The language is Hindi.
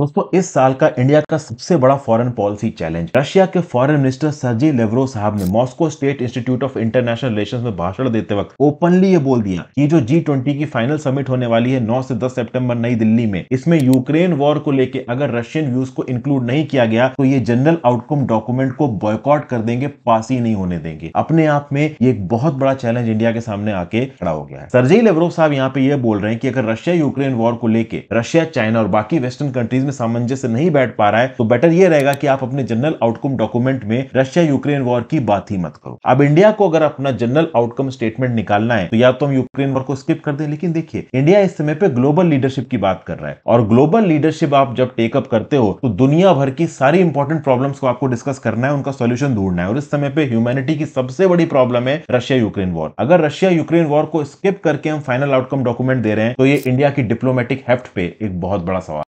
दोस्तों इस साल का इंडिया का सबसे बड़ा फॉरेन पॉलिसी चैलेंज रशिया के फॉरेन मिनिस्टर सर्जी लेवरो साहब ने Moscow state institute of international relations में भाषण देते वक्त ओपनली ये बोल दिया कि जो जी ट्वेंटी की फाइनल समिट होने वाली है 9 से 10 सितंबर नई दिल्ली में इसमें यूक्रेन वॉर को लेकर अगर रशियन व्यूज को इंक्लूड नहीं किया गया तो ये जनरल आउटकम डॉक्यूमेंट को बॉयकॉट कर देंगे पास ही नहीं होने देंगे अपने आप में ये एक बहुत बड़ा चैलेंज इंडिया के सामने आके खड़ा हो गया है सर्जी लेवरो साहब यहाँ पे ये बोल रहे हैं कि अगर रशिया यूक्रेन वॉर को लेकर रशिया चाइना और बाकी वेस्टर्न कंट्रीज में सामंजस्य नहीं बैठ पा रहा है तो बेटर यह रहेगा कि आप अपने जनरल आउटकम डॉक्यूमेंट में रशिया यूक्रेन वॉर की बात ही मत करो अब इंडिया को अगर अपना जनरल आउटकम स्टेटमेंट निकालना है तो या तो हम यूक्रेन वॉर को स्किप कर दे लेकिन देखिए इंडिया इस समय पर ग्लोबल लीडरशिप की बात कर रहा है और ग्लोबल लीडरशिप आप जब टेकअप करते हो तो दुनिया भर की सारी इंपॉर्टेंट प्रॉब्लम को आपको डिस्कस करना है उनका सोल्यूशन ढूंढना है और इस समय पर ह्यूमैनिटी की सबसे बड़ी प्रॉब्लम है रशिया यूक्रेन वॉर अगर रशिया यूक्रेन वॉर को स्किप करके हम फाइनल आउटकम डॉक्यूमेंट दे रहे हैं तो ये इंडिया की डिप्लोमेटिक हेफ्ट पे एक बहुत बड़ा सवाल